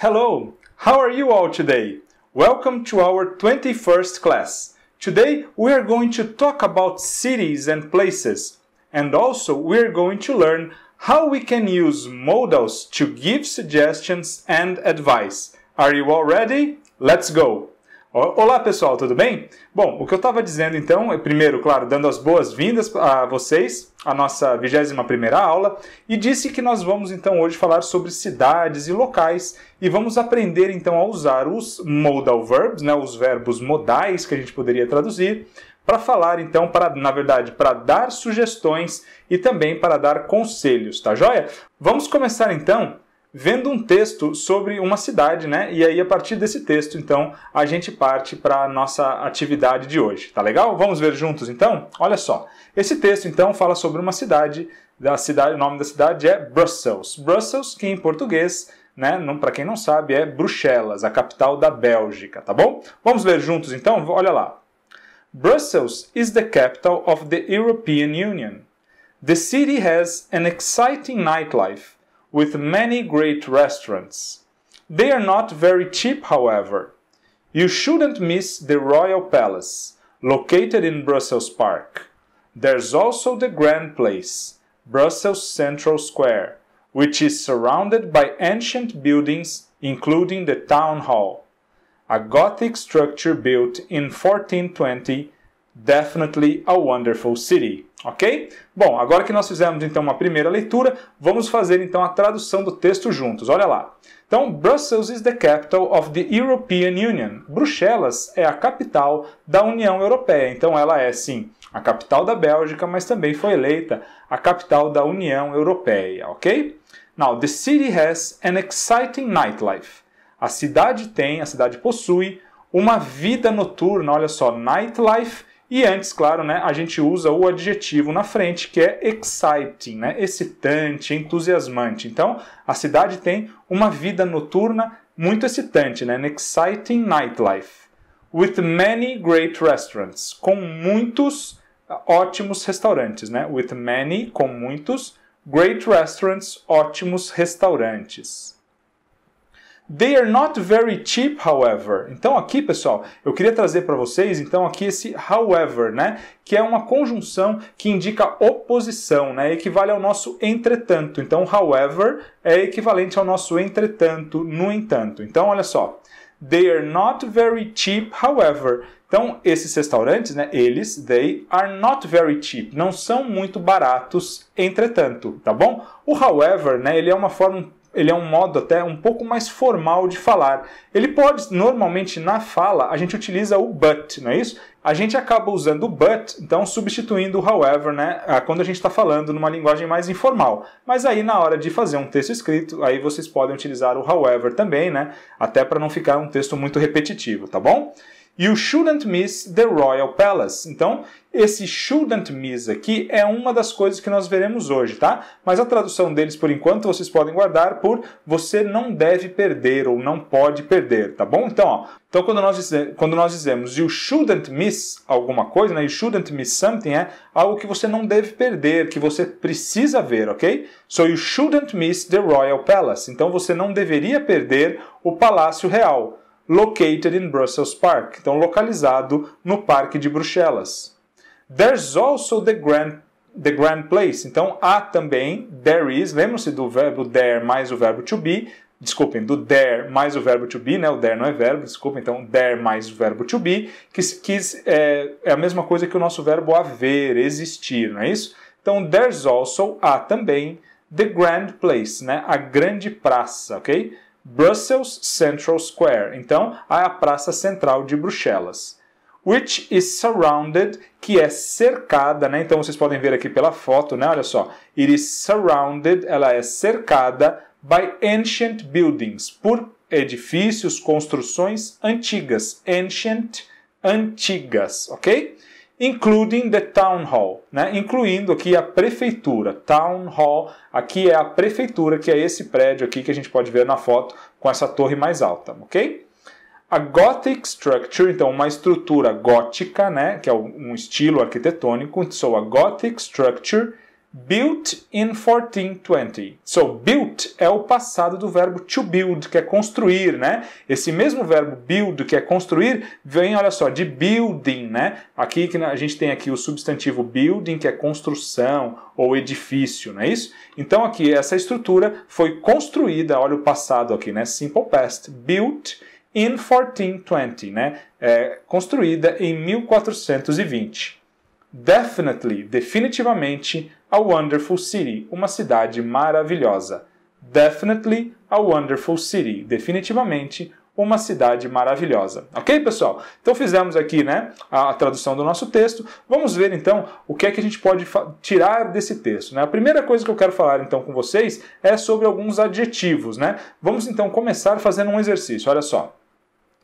Hello, how are you all today? Welcome to our 21st class. Today we are going to talk about cities and places, and also we are going to learn how we can use modals to give suggestions and advice. Are you all ready? Let's go! Olá pessoal, tudo bem? Bom, o que eu estava dizendo então, é, primeiro, claro, dando as boas-vindas a vocês à nossa 21 primeira aula e disse que nós vamos então hoje falar sobre cidades e locais e vamos aprender então a usar os modal verbs, né, os verbos modais que a gente poderia traduzir, para falar então, para na verdade, para dar sugestões e também para dar conselhos, tá joia? Vamos começar então vendo um texto sobre uma cidade, né? E aí a partir desse texto, então, a gente parte para a nossa atividade de hoje. Tá legal? Vamos ver juntos então? Olha só. Esse texto então fala sobre uma cidade, da cidade, o nome da cidade é Brussels. Brussels, que em português né? Para quem não sabe, é Bruxelas, a capital da Bélgica, tá bom? Vamos ler juntos então? Olha lá. Brussels is the capital of the European Union. The city has an exciting nightlife with many great restaurants. They are not very cheap, however. You shouldn't miss the Royal Palace, located in Brussels Park. There's also the Grand Place, Brussels Central Square, which is surrounded by ancient buildings including the Town Hall, a Gothic structure built in 1420 Definitely a Wonderful City, ok? Bom, agora que nós fizemos então uma primeira leitura, vamos fazer então a tradução do texto juntos. Olha lá. Então, Brussels is the capital of the European Union. Bruxelas é a capital da União Europeia. Então, ela é sim a capital da Bélgica, mas também foi eleita a capital da União Europeia, ok? Now, the city has an exciting nightlife. A cidade tem, a cidade possui uma vida noturna, olha só, nightlife e antes, claro, né, a gente usa o adjetivo na frente, que é exciting, né, excitante, entusiasmante. Então, a cidade tem uma vida noturna muito excitante, né, an exciting nightlife. With many great restaurants, com muitos ah, ótimos restaurantes, né? With many, com muitos, great restaurants, ótimos restaurantes. They are not very cheap, however. Então aqui, pessoal, eu queria trazer para vocês, então aqui esse however, né, que é uma conjunção que indica oposição, né, equivale ao nosso entretanto. Então however é equivalente ao nosso entretanto, no entanto. Então olha só. They are not very cheap, however. Então, esses restaurantes, né, eles, they are not very cheap, não são muito baratos, entretanto, tá bom? O however, né, ele é uma forma ele é um modo até um pouco mais formal de falar. Ele pode, normalmente na fala, a gente utiliza o but, não é isso? A gente acaba usando o but, então substituindo o however, né? Quando a gente está falando numa linguagem mais informal. Mas aí na hora de fazer um texto escrito, aí vocês podem utilizar o however também, né? Até para não ficar um texto muito repetitivo, tá bom? You shouldn't miss the Royal Palace. Então, esse shouldn't miss aqui é uma das coisas que nós veremos hoje, tá? Mas a tradução deles, por enquanto, vocês podem guardar por você não deve perder ou não pode perder, tá bom? Então, ó, então quando nós, quando nós dizemos you shouldn't miss alguma coisa, né? You shouldn't miss something é algo que você não deve perder, que você precisa ver, ok? So you shouldn't miss the Royal Palace. Então, você não deveria perder o Palácio Real located in Brussels Park, então localizado no Parque de Bruxelas. There's also the Grand, the grand Place, então há também, there is, lembram-se do verbo there mais o verbo to be, desculpem, do there mais o verbo to be, né? o there não é verbo, desculpa. então there mais o verbo to be, que, que é, é a mesma coisa que o nosso verbo haver, existir, não é isso? Então, there's also, há também, the grand place, né? a grande praça, ok? Brussels Central Square, então a Praça Central de Bruxelas. Which is surrounded, que é cercada, né? Então vocês podem ver aqui pela foto, né? Olha só. It is surrounded, ela é cercada by ancient buildings, por edifícios, construções antigas. Ancient, antigas, ok? including the town hall, né? incluindo aqui a prefeitura, town hall, aqui é a prefeitura, que é esse prédio aqui que a gente pode ver na foto com essa torre mais alta, ok? A Gothic Structure, então uma estrutura gótica, né, que é um estilo arquitetônico, so a Gothic Structure built in 1420. So, built é o passado do verbo to build, que é construir, né? Esse mesmo verbo build, que é construir, vem, olha só, de building, né? Aqui que a gente tem aqui o substantivo building, que é construção ou edifício, não é isso? Então, aqui, essa estrutura foi construída, olha o passado aqui, né? Simple past, built in 1420, né? É, construída em 1420. Definitely, definitivamente, a wonderful city, uma cidade maravilhosa. Definitely a wonderful city, definitivamente uma cidade maravilhosa. Ok, pessoal? Então fizemos aqui né, a, a, tradução do nosso texto. Vamos ver então o que é que a gente pode tirar desse texto. Né? A primeira coisa que eu quero falar então com vocês é sobre alguns adjetivos. Né? Vamos então começar fazendo um exercício. Olha só.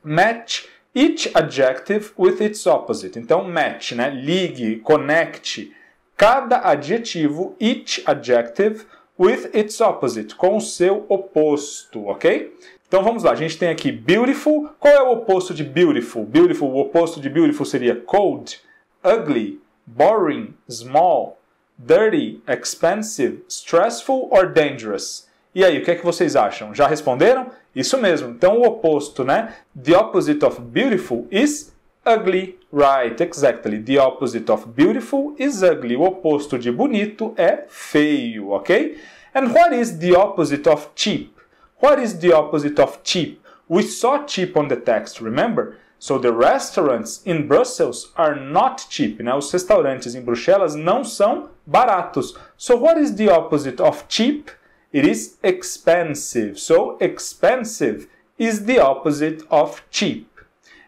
Match each adjective with its opposite. Então, match, né? ligue, conecte cada adjetivo, each adjective, with its opposite, com o seu oposto, ok? Então vamos lá, a gente tem aqui beautiful. Qual é o oposto de beautiful? Beautiful, o oposto de beautiful seria cold, ugly, boring, small, dirty, expensive, stressful or dangerous. E aí, o que é que vocês acham? Já responderam? Isso mesmo. Então, o oposto, né? The opposite of beautiful is ugly. Right, exactly. The opposite of beautiful is ugly. O oposto de bonito é feio, ok? And what is the opposite of cheap? What is the opposite of cheap? We saw cheap on the text, remember? So the restaurants in Brussels are not cheap. Né? Os restaurantes em Bruxelas não são baratos. So what is the opposite of cheap? It is expensive. So expensive is the opposite of cheap.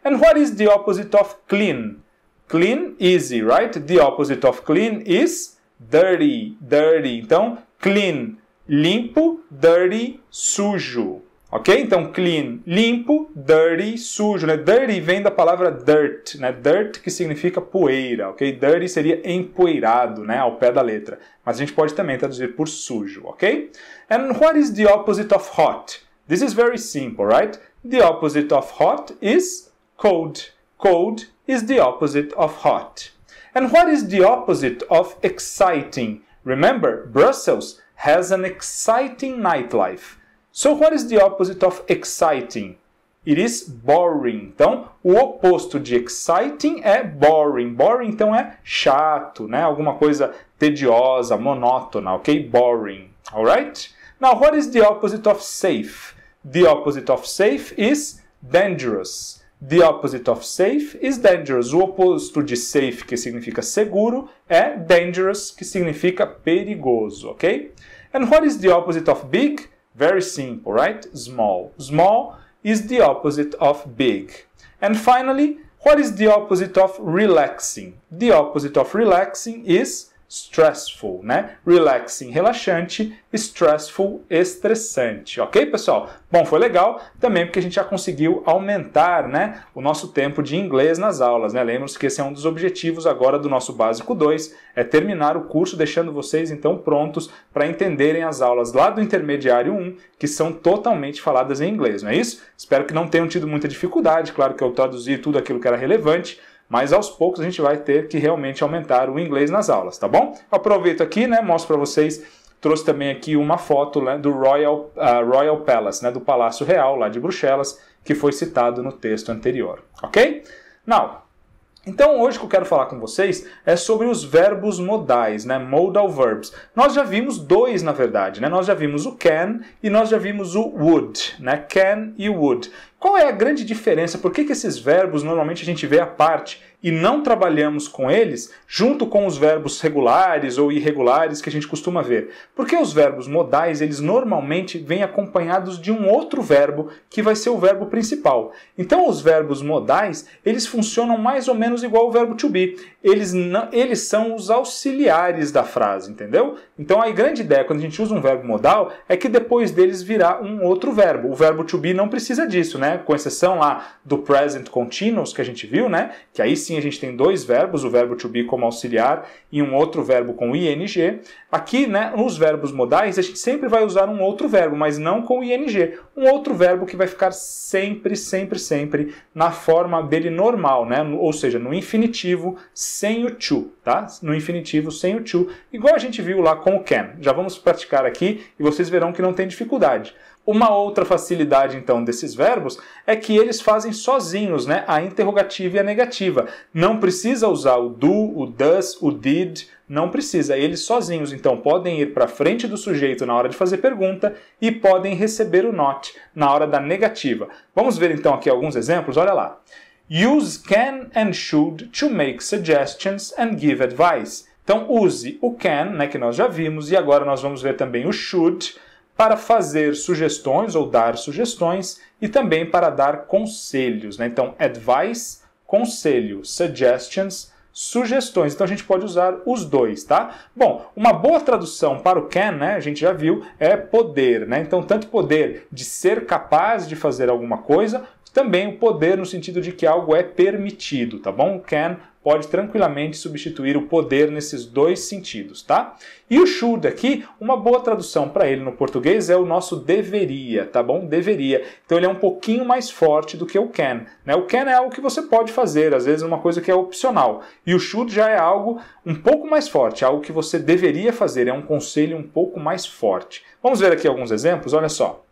And what is the opposite of clean? Clean, easy, right? The opposite of clean is dirty, dirty. Então, clean, limpo, dirty, sujo. Ok? Então, clean, limpo, dirty, sujo. Né? Dirty vem da palavra dirt, né? Dirt que significa poeira, ok? Dirty seria empoeirado, né? Ao pé da letra. Mas a gente pode também traduzir por sujo, ok? And what is the opposite of hot? This is very simple, right? The opposite of hot is cold. Cold is the opposite of hot. And what is the opposite of exciting? Remember, Brussels has an exciting nightlife. So what is the opposite of exciting? It is boring. Então, o oposto de exciting é boring. Boring, então, é chato, né? Alguma coisa tediosa, monótona, ok? Boring. Alright? Now, what is the opposite of safe? The opposite of safe is dangerous. The opposite of safe is dangerous. O oposto de safe, que significa seguro, é dangerous, que significa perigoso, ok? And what is the opposite of big? Very simple, right? Small. Small is the opposite of big. And finally, what is the opposite of relaxing? The opposite of relaxing is stressful, né? Relaxing, relaxante, stressful, estressante, ok, pessoal? Bom, foi legal também porque a gente já conseguiu aumentar, né, o nosso tempo de inglês nas aulas, né? Lembramos que esse é um dos objetivos agora do nosso básico 2, é terminar o curso deixando vocês então prontos para entenderem as aulas lá do intermediário 1, um, que são totalmente faladas em inglês, não é isso? Espero que não tenham tido muita dificuldade, claro que eu traduzi tudo aquilo que era relevante, mas aos poucos a gente vai ter que realmente aumentar o inglês nas aulas, tá bom? Aproveito aqui, né, mostro para vocês trouxe também aqui uma foto né, do Royal, uh, Royal Palace, né, do Palácio Real lá de Bruxelas, que foi citado no texto anterior, ok? Now, então hoje que eu quero falar com vocês é sobre os verbos modais, né, modal verbs. Nós já vimos dois, na verdade, né? Nós já vimos o can e nós já vimos o would, né? Can e would. Qual é a grande diferença? Por que, que esses verbos normalmente a gente vê à parte e não trabalhamos com eles junto com os verbos regulares ou irregulares que a gente costuma ver? Porque os verbos modais, eles normalmente vêm acompanhados de um outro verbo que vai ser o verbo principal. Então os verbos modais, eles funcionam mais ou menos igual o verbo to be. Eles, não, eles são os auxiliares da frase, entendeu? Então a grande ideia quando a gente usa um verbo modal é que depois deles virá um outro verbo. O verbo to be não precisa disso, né? né? Com exceção lá do present continuous que a gente viu, né? Que aí sim a gente tem dois verbos, o verbo to be como auxiliar e um outro verbo com ing. Aqui, né, nos verbos modais, a gente sempre vai usar um outro verbo, mas não com ing. Um outro verbo que vai ficar sempre, sempre, sempre na forma dele normal, né? Ou seja, no infinitivo sem o to, tá? No infinitivo sem o to, igual a gente viu lá com o can. Já vamos praticar aqui e vocês verão que não tem dificuldade. Uma outra facilidade, então, desses verbos é que eles fazem sozinhos né, a interrogativa e a negativa. Não precisa usar o do, o does, o did, não precisa. Eles sozinhos, então, podem ir para frente do sujeito na hora de fazer pergunta e podem receber o not na hora da negativa. Vamos ver, então, aqui alguns exemplos? Olha lá. Use can and should to make suggestions and give advice. Então, use o can, né, que nós já vimos, e agora nós vamos ver também o should para fazer sugestões ou dar sugestões e também para dar conselhos. Né? Então, advice, conselho, suggestions, sugestões. Então a gente pode usar os dois, tá? Bom, uma boa tradução para o can, né? A gente já viu, é poder, né? Então tanto poder de ser capaz de fazer alguma coisa, também o poder no sentido de que algo é permitido, tá bom? Can pode tranquilamente substituir o poder nesses dois sentidos, tá? E o should aqui, uma boa tradução para ele no português é o nosso deveria, tá bom? Deveria. Então ele é um pouquinho mais forte do que o can, né? O can é algo que você pode fazer, às vezes uma coisa que é opcional. E o should já é algo um pouco mais forte, algo que você deveria fazer, é um conselho um pouco mais forte. Vamos ver aqui alguns exemplos, olha só.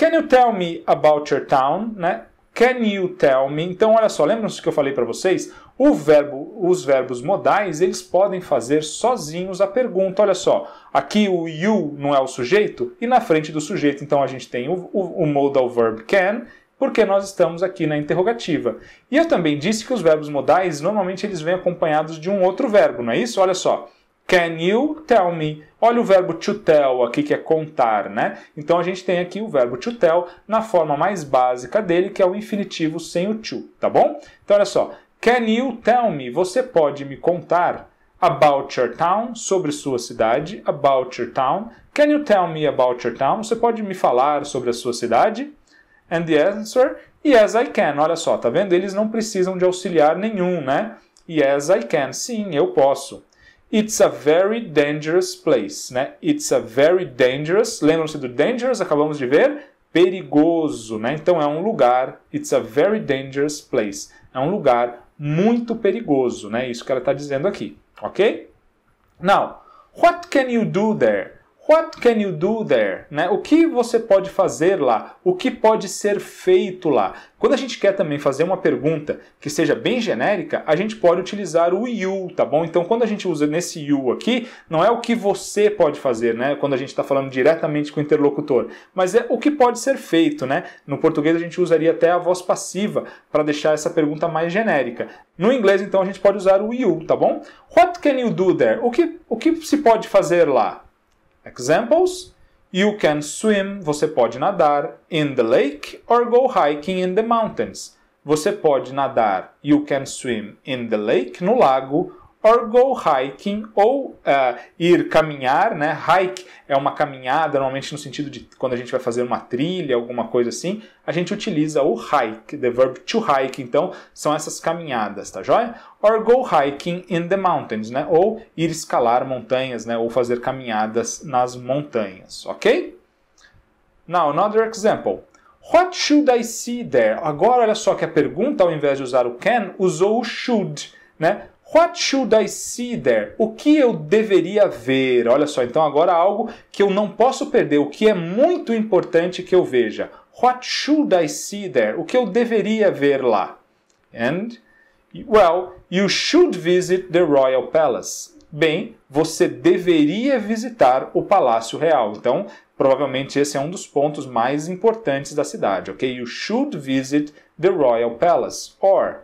Can you tell me about your town? Né? Can you tell me? Então, olha só, lembram-se que eu falei para vocês? O verbo, os verbos modais, eles podem fazer sozinhos a pergunta. Olha só, aqui o you não é o sujeito e na frente do sujeito, então a gente tem o, o, o modal verb can, porque nós estamos aqui na interrogativa. E eu também disse que os verbos modais, normalmente eles vêm acompanhados de um outro verbo, não é isso? Olha só, Can you tell me? Olha o verbo to tell aqui, que é contar, né? Então a gente tem aqui o verbo to tell na forma mais básica dele, que é o infinitivo sem o to, tá bom? Então olha só. Can you tell me? Você pode me contar about your town, sobre sua cidade, about your town. Can you tell me about your town? Você pode me falar sobre a sua cidade? And the answer, yes I can. Olha só, tá vendo? Eles não precisam de auxiliar nenhum, né? Yes I can. Sim, eu posso. It's a very dangerous place, né? It's a very dangerous. Lembram-se do dangerous? Acabamos de ver. Perigoso, né? Então é um lugar. It's a very dangerous place. É um lugar muito perigoso, né? Isso que ela está dizendo aqui, ok? Now, what can you do there? What can you do there? Né? O que você pode fazer lá? O que pode ser feito lá? Quando a gente quer também fazer uma pergunta que seja bem genérica, a gente pode utilizar o you, tá bom? Então, quando a gente usa nesse you aqui, não é o que você pode fazer, né? Quando a gente está falando diretamente com o interlocutor, mas é o que pode ser feito, né? No português a gente usaria até a voz passiva para deixar essa pergunta mais genérica. No inglês, então, a gente pode usar o you, tá bom? What can you do there? O que, o que se pode fazer lá? Examples: You can swim, você pode nadar, in the lake or go hiking in the mountains. Você pode nadar, you can swim in the lake, no lago, or go hiking, ou uh, ir caminhar, né? Hike é uma caminhada, normalmente no sentido de quando a gente vai fazer uma trilha, alguma coisa assim, a gente utiliza o hike, the verb to hike, então são essas caminhadas, tá joia? Or go hiking in the mountains, né? Ou ir escalar montanhas, né? Ou fazer caminhadas nas montanhas, ok? Now, another example. What should I see there? Agora, olha só que a pergunta, ao invés de usar o can, usou o should, né? What should I see there? O que eu deveria ver? Olha só, então agora algo que eu não posso perder, o que é muito importante que eu veja. What should I see there? O que eu deveria ver lá? And, well, you should visit the Royal Palace. Bem, você deveria visitar o Palácio Real. Então, provavelmente esse é um dos pontos mais importantes da cidade, ok? You should visit the Royal Palace. Or,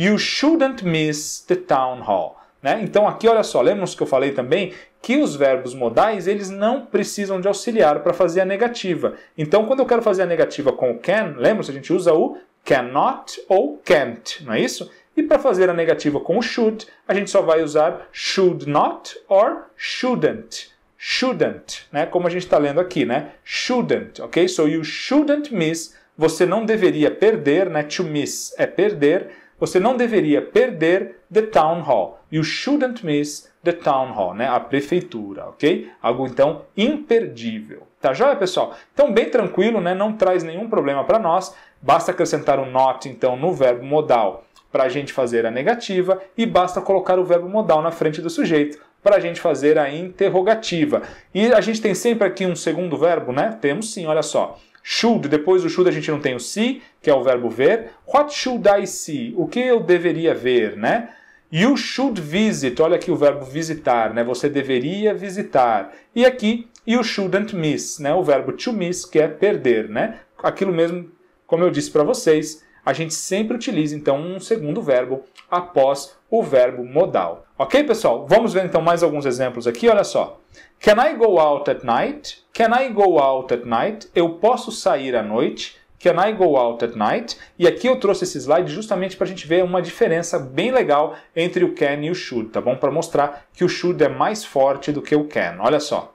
You shouldn't miss the town hall. Né? Então aqui, olha só, lembram que eu falei também que os verbos modais eles não precisam de auxiliar para fazer a negativa. Então quando eu quero fazer a negativa com o can, lembram se a gente usa o cannot ou can't, não é isso? E para fazer a negativa com o should, a gente só vai usar should not or shouldn't. Shouldn't, né? Como a gente está lendo aqui, né? Shouldn't, ok? So you shouldn't miss. Você não deveria perder, né? To miss é perder você não deveria perder the town hall. You shouldn't miss the town hall, né? A prefeitura, ok? Algo então imperdível. Tá joia, pessoal? Então, bem tranquilo, né? Não traz nenhum problema para nós. Basta acrescentar o um not, então, no verbo modal para a gente fazer a negativa e basta colocar o verbo modal na frente do sujeito para a gente fazer a interrogativa. E a gente tem sempre aqui um segundo verbo, né? Temos sim, olha só. Should, depois do should a gente não tem o si que é o verbo ver. What should I see? O que eu deveria ver, né? You should visit. Olha aqui o verbo visitar, né? Você deveria visitar. E aqui you shouldn't miss, né? O verbo to miss que é perder, né? Aquilo mesmo, como eu disse para vocês, a gente sempre utiliza então um segundo verbo após o verbo modal. Ok, pessoal? Vamos ver então mais alguns exemplos aqui. Olha só. Can I go out at night? Can I go out at night? Eu posso sair à noite? Can I Go Out at Night? E aqui eu trouxe esse slide justamente para a gente ver uma diferença bem legal entre o can e o should, tá bom? Para mostrar que o should é mais forte do que o can. Olha só.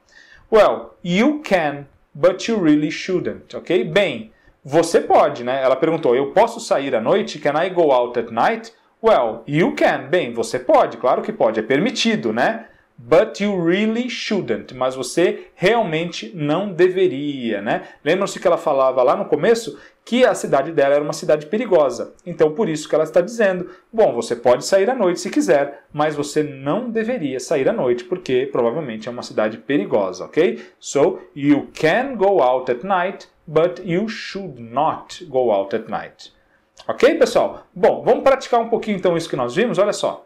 Well, you can, but you really shouldn't, ok? Bem, você pode, né? Ela perguntou, eu posso sair à noite? Can I go out at night? Well, you can. Bem, você pode, claro que pode, é permitido, né? But you really shouldn't. Mas você realmente não deveria, né? Lembram-se que ela falava lá no começo que a cidade dela era uma cidade perigosa. Então, por isso que ela está dizendo: bom, você pode sair à noite se quiser, mas você não deveria sair à noite porque provavelmente é uma cidade perigosa, ok? So, you can go out at night, but you should not go out at night. Ok, pessoal? Bom, vamos praticar um pouquinho então isso que nós vimos. Olha só.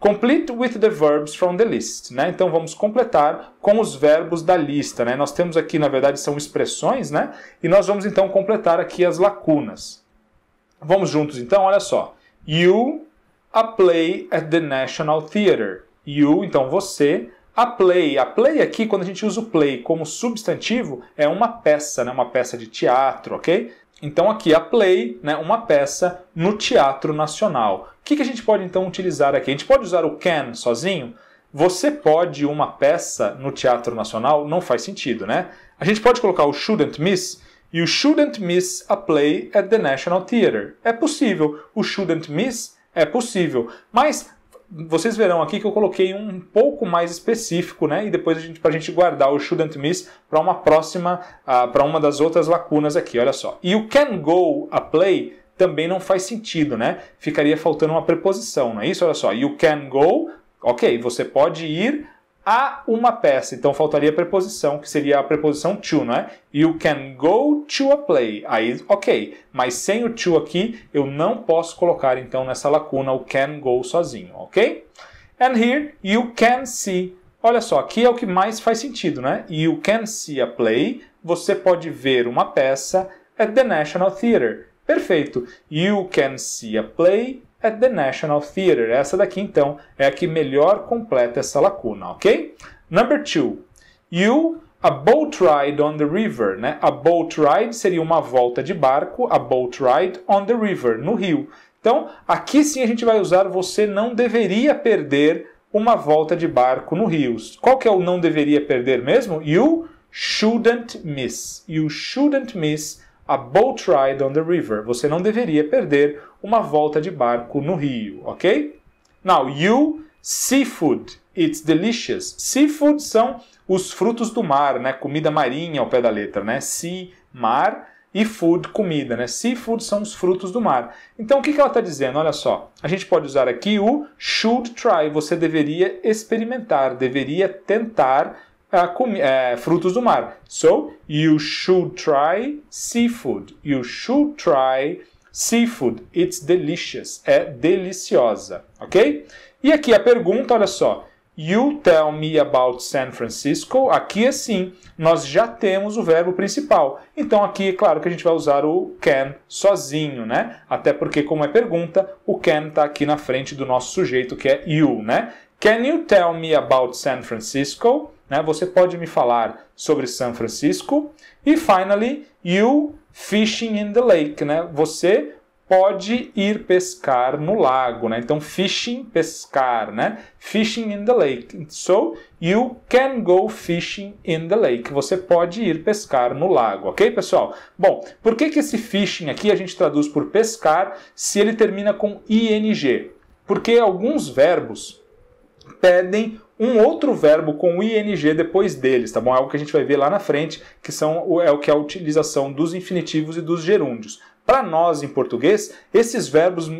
Complete with the verbs from the list. Né? Então vamos completar com os verbos da lista. Né? Nós temos aqui, na verdade, são expressões, né? e nós vamos então completar aqui as lacunas. Vamos juntos então, olha só. You a play at the National theater. You, então você, a play. A play aqui, quando a gente usa o play como substantivo, é uma peça, né? uma peça de teatro, ok? Então aqui a play, né, uma peça no Teatro Nacional. O que, que a gente pode então utilizar aqui? A gente pode usar o can sozinho? Você pode uma peça no Teatro Nacional? Não faz sentido, né? A gente pode colocar o shouldn't miss e o shouldn't miss a play at the National Theatre. É possível. O shouldn't miss é possível. Mas vocês verão aqui que eu coloquei um pouco mais específico, né? E depois a gente, para a gente guardar o shouldn't miss para uma próxima, uh, ah, para uma das outras lacunas aqui, olha só. E o can go a play também não faz sentido, né? Ficaria faltando uma preposição, não é isso? Olha só, you can go, ok, você pode ir a uma peça. Então faltaria a preposição, que seria a preposição to, não é? You can go to a play. Aí, ok. Mas sem o to aqui, eu não posso colocar então nessa lacuna o can go sozinho, ok? And here you can see. Olha só, aqui é o que mais faz sentido, né? You can see a play. Você pode ver uma peça at the National theater Perfeito. You can see a play at the National Theatre. Essa daqui, então, é a que melhor completa essa lacuna, ok? Number two, you a boat ride on the river, né? A boat ride seria uma volta de barco, a boat ride on the river, no rio. Então, aqui sim a gente vai usar você não deveria perder uma volta de barco no rio. Qual que é o não deveria perder mesmo? You shouldn't miss. You shouldn't miss a boat ride on the river. Você não deveria perder uma volta de barco no rio, ok? Now, you, seafood, it's delicious. Seafood são os frutos do mar, né? Comida marinha ao pé da letra, né? Sea, mar e food, comida, né? Seafood são os frutos do mar. Então, o que ela está dizendo? Olha só, a gente pode usar aqui o should try. Você deveria experimentar, deveria tentar uh, frutos do mar. So, you should try seafood. You should try seafood. It's delicious. É deliciosa, ok? E aqui a pergunta, olha só. You tell me about San Francisco. Aqui assim, nós já temos o verbo principal. Então aqui é claro que a gente vai usar o can sozinho, né? Até porque como é pergunta, o can está aqui na frente do nosso sujeito que é you, né? Can you tell me about San Francisco? Né? Você pode me falar sobre San Francisco. E, finally, you fishing in the lake. Né? Você pode ir pescar no lago, né? Então fishing, pescar, né? Fishing in the lake. So you can go fishing in the lake. Você pode ir pescar no lago, ok, pessoal? Bom, por que que esse fishing aqui a gente traduz por pescar se ele termina com ing? Porque alguns verbos pedem um outro verbo com ing depois deles, tá bom? É algo que a gente vai ver lá na frente, que são, é o que é a utilização dos infinitivos e dos gerúndios. Para nós, em português, esses verbos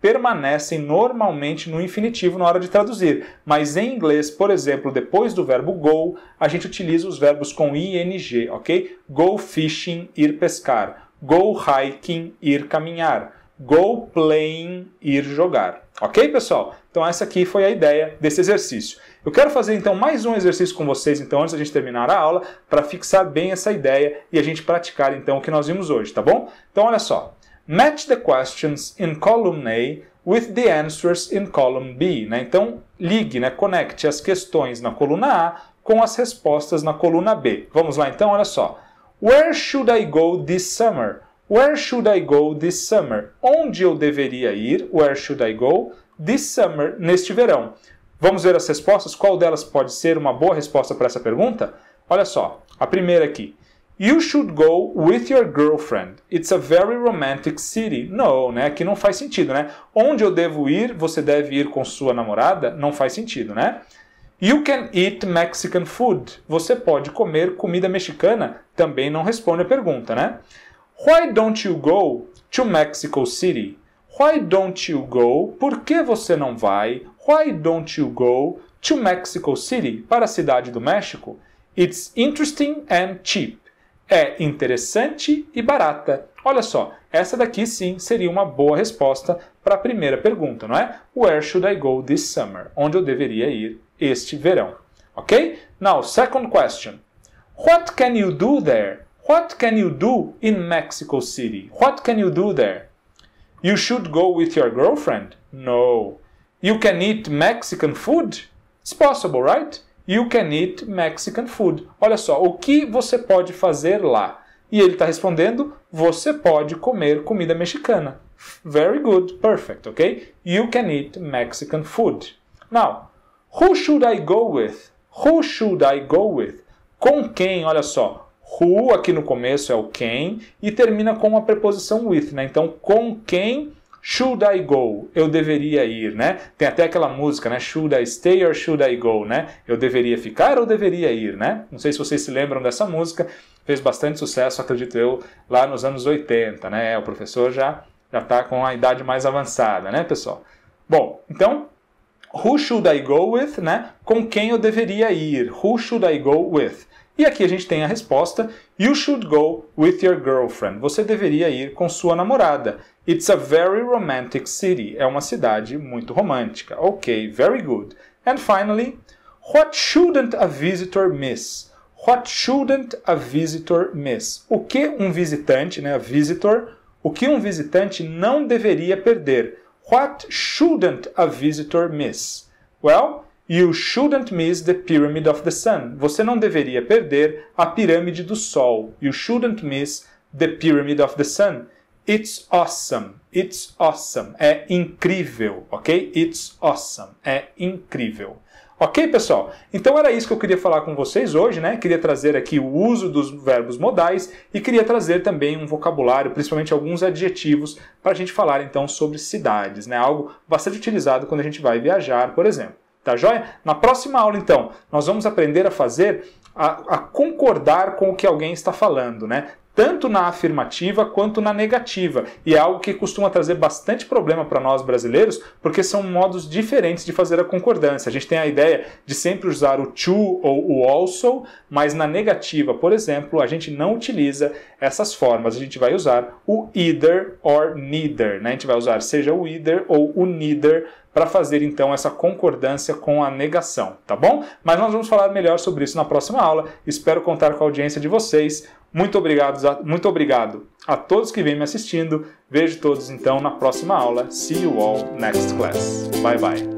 permanecem normalmente no infinitivo na hora de traduzir. Mas em inglês, por exemplo, depois do verbo go, a gente utiliza os verbos com ing, ok? Go fishing, ir pescar. Go hiking, ir caminhar. Go playing, ir jogar. Ok, pessoal? Então essa aqui foi a ideia desse exercício. Eu quero fazer então mais um exercício com vocês, então, antes da gente terminar a aula, para fixar bem essa ideia e a gente praticar então o que nós vimos hoje, tá bom? Então olha só. Match the questions in column A with the answers in column B. Né? Então ligue, né? conecte as questões na coluna A com as respostas na coluna B. Vamos lá então, olha só. Where should I go this summer? Where should I go this summer? Onde eu deveria ir? Where should I go this summer? Neste verão. Vamos ver as respostas? Qual delas pode ser uma boa resposta para essa pergunta? Olha só, a primeira aqui. You should go with your girlfriend. It's a very romantic city. Não, né? Que não faz sentido, né? Onde eu devo ir? Você deve ir com sua namorada? Não faz sentido, né? You can eat Mexican food. Você pode comer comida mexicana? Também não responde a pergunta, né? Why don't you go to Mexico City? Why don't you go? Por que você não vai? Why don't you go to Mexico City? Para a cidade do México? It's interesting and cheap. É interessante e barata. Olha só, essa daqui sim seria uma boa resposta para a primeira pergunta, não é? Where should I go this summer? Onde eu deveria ir este verão? Ok? Now, second question. What can you do there? What can you do in Mexico City? What can you do there? You should go with your girlfriend? No. You can eat Mexican food? It's possible, right? You can eat Mexican food. Olha só, o que você pode fazer lá? E ele está respondendo: você pode comer comida mexicana. Very good, perfect, ok? You can eat Mexican food. Now, who should I go with? Who should I go with? Com quem? Olha só. Who aqui no começo é o quem e termina com a preposição with, né? Então, com quem should I go? Eu deveria ir, né? Tem até aquela música, né? Should I stay or should I go, né? Eu deveria ficar ou deveria ir, né? Não sei se vocês se lembram dessa música, fez bastante sucesso, acredito eu, lá nos anos 80, né? O professor já já tá com a idade mais avançada, né, pessoal? Bom, então Who should I go with, né? Com quem eu deveria ir? Who should I go with? E aqui a gente tem a resposta: You should go with your girlfriend. Você deveria ir com sua namorada. It's a very romantic city. É uma cidade muito romântica. Ok, very good. And finally, what shouldn't a visitor miss? What shouldn't a visitor miss? O que um visitante, né, a visitor, o que um visitante não deveria perder? What shouldn't a visitor miss? Well, You shouldn't miss the pyramid of the sun. Você não deveria perder a pirâmide do sol. You shouldn't miss the pyramid of the sun. It's awesome. It's awesome. É incrível, ok? It's awesome. É incrível. Ok, pessoal? Então era isso que eu queria falar com vocês hoje, né? Queria trazer aqui o uso dos verbos modais e queria trazer também um vocabulário, principalmente alguns adjetivos, para a gente falar então sobre cidades, né? Algo bastante utilizado quando a gente vai viajar, por exemplo. Tá joia? Na próxima aula, então, nós vamos aprender a fazer, a, a concordar com o que alguém está falando, né? tanto na afirmativa quanto na negativa. E é algo que costuma trazer bastante problema para nós brasileiros, porque são modos diferentes de fazer a concordância. A gente tem a ideia de sempre usar o to ou o also, mas na negativa, por exemplo, a gente não utiliza essas formas. A gente vai usar o either or neither. Né? A gente vai usar seja o either ou o neither para fazer então essa concordância com a negação, tá bom? Mas nós vamos falar melhor sobre isso na próxima aula. Espero contar com a audiência de vocês. Muito obrigado, a, muito obrigado a todos que vêm me assistindo. Vejo todos então na próxima aula. See you all next class. Bye bye.